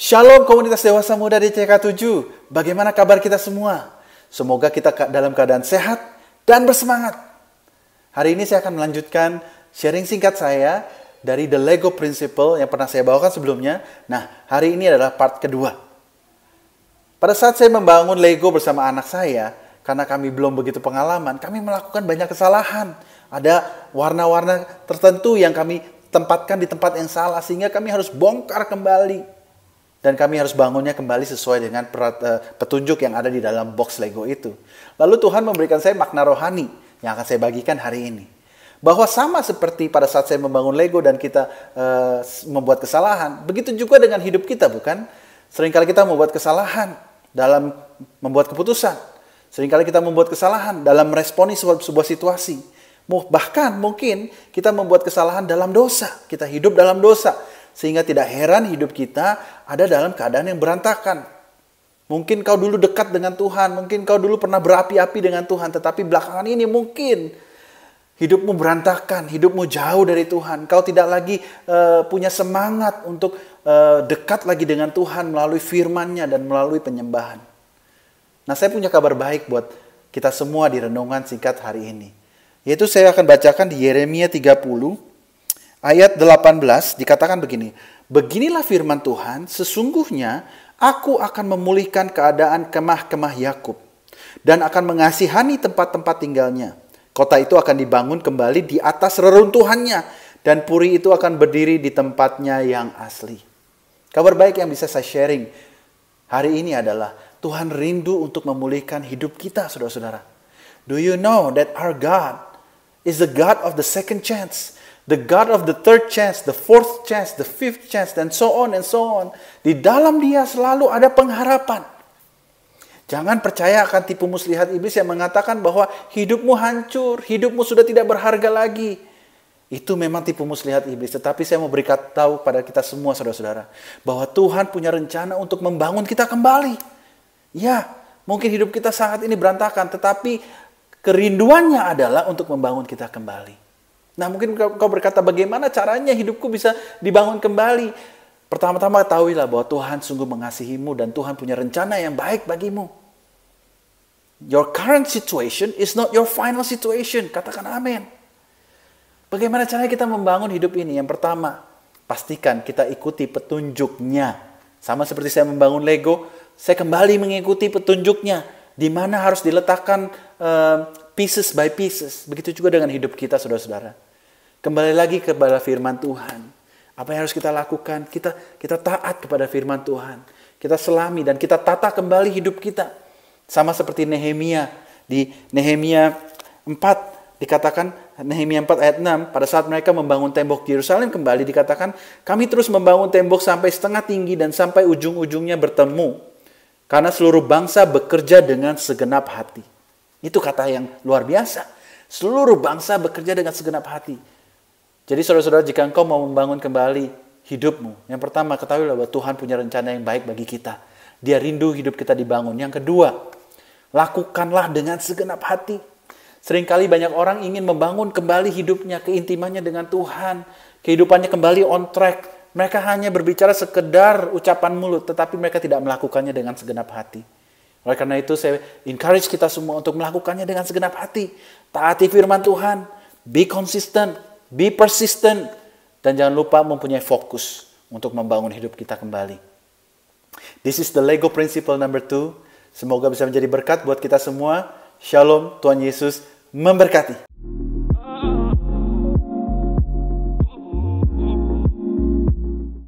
Shalom komunitas dewasa muda di CK7. Bagaimana kabar kita semua? Semoga kita dalam keadaan sehat dan bersemangat. Hari ini saya akan melanjutkan sharing singkat saya dari The Lego Principle yang pernah saya bawakan sebelumnya. Nah, hari ini adalah part kedua. Pada saat saya membangun Lego bersama anak saya, karena kami belum begitu pengalaman, kami melakukan banyak kesalahan. Ada warna-warna tertentu yang kami tempatkan di tempat yang salah sehingga kami harus bongkar kembali dan kami harus bangunnya kembali sesuai dengan eh, petunjuk yang ada di dalam box Lego itu. Lalu Tuhan memberikan saya makna rohani yang akan saya bagikan hari ini. Bahwa sama seperti pada saat saya membangun Lego dan kita uh, membuat kesalahan, begitu juga dengan hidup kita bukan? Seringkali kita membuat kesalahan dalam membuat keputusan. Seringkali kita membuat kesalahan dalam meresponi sebuah, sebuah situasi. Bahkan mungkin kita membuat kesalahan dalam dosa. Kita hidup dalam dosa sehingga tidak heran hidup kita ada dalam keadaan yang berantakan. Mungkin kau dulu dekat dengan Tuhan, mungkin kau dulu pernah berapi-api dengan Tuhan, tetapi belakangan ini mungkin hidupmu berantakan, hidupmu jauh dari Tuhan. Kau tidak lagi uh, punya semangat untuk uh, dekat lagi dengan Tuhan melalui firman-Nya dan melalui penyembahan. Nah, saya punya kabar baik buat kita semua di renungan singkat hari ini. Yaitu saya akan bacakan di Yeremia 30 ayat 18 dikatakan begini, Beginilah firman Tuhan, sesungguhnya aku akan memulihkan keadaan kemah-kemah Yakub dan akan mengasihani tempat-tempat tinggalnya. Kota itu akan dibangun kembali di atas reruntuhannya dan puri itu akan berdiri di tempatnya yang asli. Kabar baik yang bisa saya sharing hari ini adalah Tuhan rindu untuk memulihkan hidup kita, saudara-saudara. Do you know that our God is the God of the second chance? the God of the third chest, the fourth chest, the fifth chest, and so on and so on. Di dalam dia selalu ada pengharapan. Jangan percaya akan tipu muslihat iblis yang mengatakan bahwa hidupmu hancur, hidupmu sudah tidak berharga lagi. Itu memang tipu muslihat iblis. Tetapi saya mau berikan tahu pada kita semua saudara-saudara. Bahwa Tuhan punya rencana untuk membangun kita kembali. Ya, mungkin hidup kita saat ini berantakan. Tetapi kerinduannya adalah untuk membangun kita kembali. Nah mungkin kau berkata bagaimana caranya hidupku bisa dibangun kembali. Pertama-tama tahuilah bahwa Tuhan sungguh mengasihimu dan Tuhan punya rencana yang baik bagimu. Your current situation is not your final situation. Katakan amin. Bagaimana caranya kita membangun hidup ini? Yang pertama, pastikan kita ikuti petunjuknya. Sama seperti saya membangun Lego, saya kembali mengikuti petunjuknya. Di mana harus diletakkan uh, pieces by pieces. Begitu juga dengan hidup kita, saudara-saudara Kembali lagi kepada firman Tuhan. Apa yang harus kita lakukan? Kita kita taat kepada firman Tuhan. Kita selami dan kita tata kembali hidup kita. Sama seperti Nehemia di Nehemia 4 dikatakan Nehemia 4 ayat 6 pada saat mereka membangun tembok Yerusalem kembali dikatakan kami terus membangun tembok sampai setengah tinggi dan sampai ujung-ujungnya bertemu karena seluruh bangsa bekerja dengan segenap hati. Itu kata yang luar biasa. Seluruh bangsa bekerja dengan segenap hati. Jadi saudara-saudara, jika engkau mau membangun kembali hidupmu, yang pertama ketahuilah bahwa Tuhan punya rencana yang baik bagi kita. Dia rindu hidup kita dibangun. Yang kedua, lakukanlah dengan segenap hati. Seringkali banyak orang ingin membangun kembali hidupnya, keintimannya dengan Tuhan, kehidupannya kembali on track. Mereka hanya berbicara sekedar ucapan mulut, tetapi mereka tidak melakukannya dengan segenap hati. Oleh karena itu saya encourage kita semua untuk melakukannya dengan segenap hati. Taati firman Tuhan, be consistent, Be persistent dan jangan lupa mempunyai fokus untuk membangun hidup kita kembali. This is the Lego principle number two. Semoga bisa menjadi berkat buat kita semua. Shalom, Tuhan Yesus memberkati.